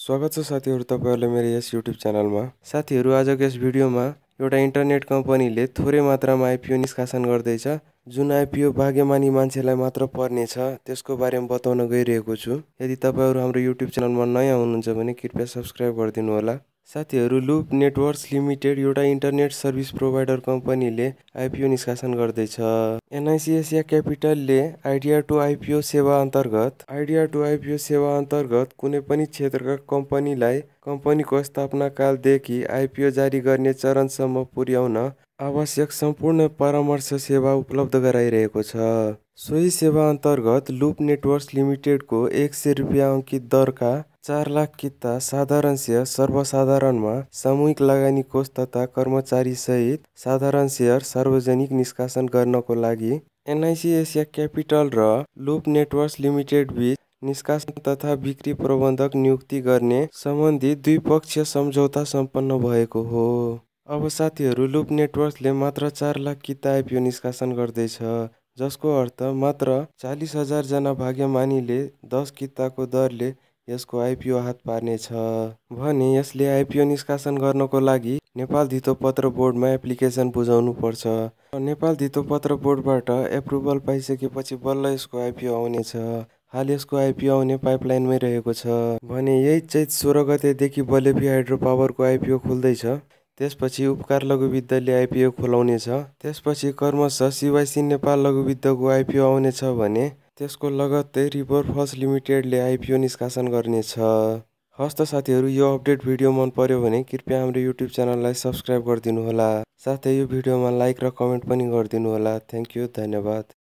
स्वागत छ साथीहरू तपाईँहरूलाई मेरो यस युट्युब च्यानलमा साथीहरू आजको यस भिडियोमा एउटा इन्टरनेट कम्पनीले थोरै मात्रामा आइपिओ निष्कासन गर्दैछ जुन आइपिओ भाग्यमानी मान्छेलाई मात्र पर्नेछ त्यसको बारेमा बताउन गइरहेको छु यदि तपाईँहरू हाम्रो युट्युब च्यानलमा नयाँ हुनुहुन्छ भने कृपया सब्सक्राइब गरिदिनु होला साथीहरू लुप नेटवर्क्स लिमिटेड एउटा इन्टरनेट सर्भिस प्रोभाइडर कम्पनीले आइपिओ निष्कासन गर्दैछ एनआइसिएसिया क्यापिटलले आइडिया टु आइपिओ सेवा अन्तर्गत आइडिया टु आइपिओ सेवा अन्तर्गत कुनै पनि क्षेत्रका कम्पनीलाई कम्पनीको स्थापनाकालदेखि आइपिओ जारी गर्ने चरणसम्म पुर्याउन आवश्यक सम्पूर्ण परामर्श सेवा उपलब्ध गराइरहेको छ सोही सेवा अन्तर्गत लुप नेटवर्क्स लिमिटेडको एक सय रुपियाँ अङ्कित दरका चार लाख किता साधारण सेयर सर्वसाधारणमा सामूहिक लगानी कोष तथा कर्मचारी सहित साधारण सेयर सार्वजनिक निष्कासन गर्नको लागि एनआइसी एसिया क्यापिटल र लुप नेटवर्क्स बिच निष्कासन तथा बिक्री प्रबन्धक नियुक्ति गर्ने सम्बन्धी द्विपक्षीय सम्झौता सम्पन्न भएको हो अब साथीहरू लुप नेटवर्क्सले मात्र चार लाख किता आइपिओ निष्कासन गर्दैछ जसको अर्थ मात्र चालिस हजारजना भाग्यमानीले दस किताको दरले यसको आइपिओ हात पार्नेछ भने यसले आइपिओ निष्कासन गर्नको लागि नेपाल धितोपत्र बोर्डमा एप्लिकेसन बुझाउनु पर्छ नेपाल धितोपत्र बोर्डबाट एप्रुभल पाइसकेपछि बल्ल यसको आइपिओ आउनेछ हाल यसको आइपिओ आउने पाइपलाइनमै रहेको छ भने यही चैत सोह्र गतेदेखि बलेफी हाइड्रो पावरको आइपिओ खुल्दैछ त्यसपछि उपकार लघुविद्धले आइपिओ खुलाउनेछ त्यसपछि कर्मश सिवाइसी नेपाल लघुविद्धको आइपिओ आउनेछ भने त्यसको लगत्तै रिभरफल्स लिमिटेडले आइपिओ निष्कासन गर्नेछ हस्त साथीहरू यो अपडेट भिडियो मन पर्यो भने कृपया हाम्रो युट्युब च्यानललाई सब्सक्राइब गरिदिनुहोला साथै यो भिडियोमा लाइक र कमेन्ट पनि गरिदिनुहोला थ्याङ्क यू धन्यवाद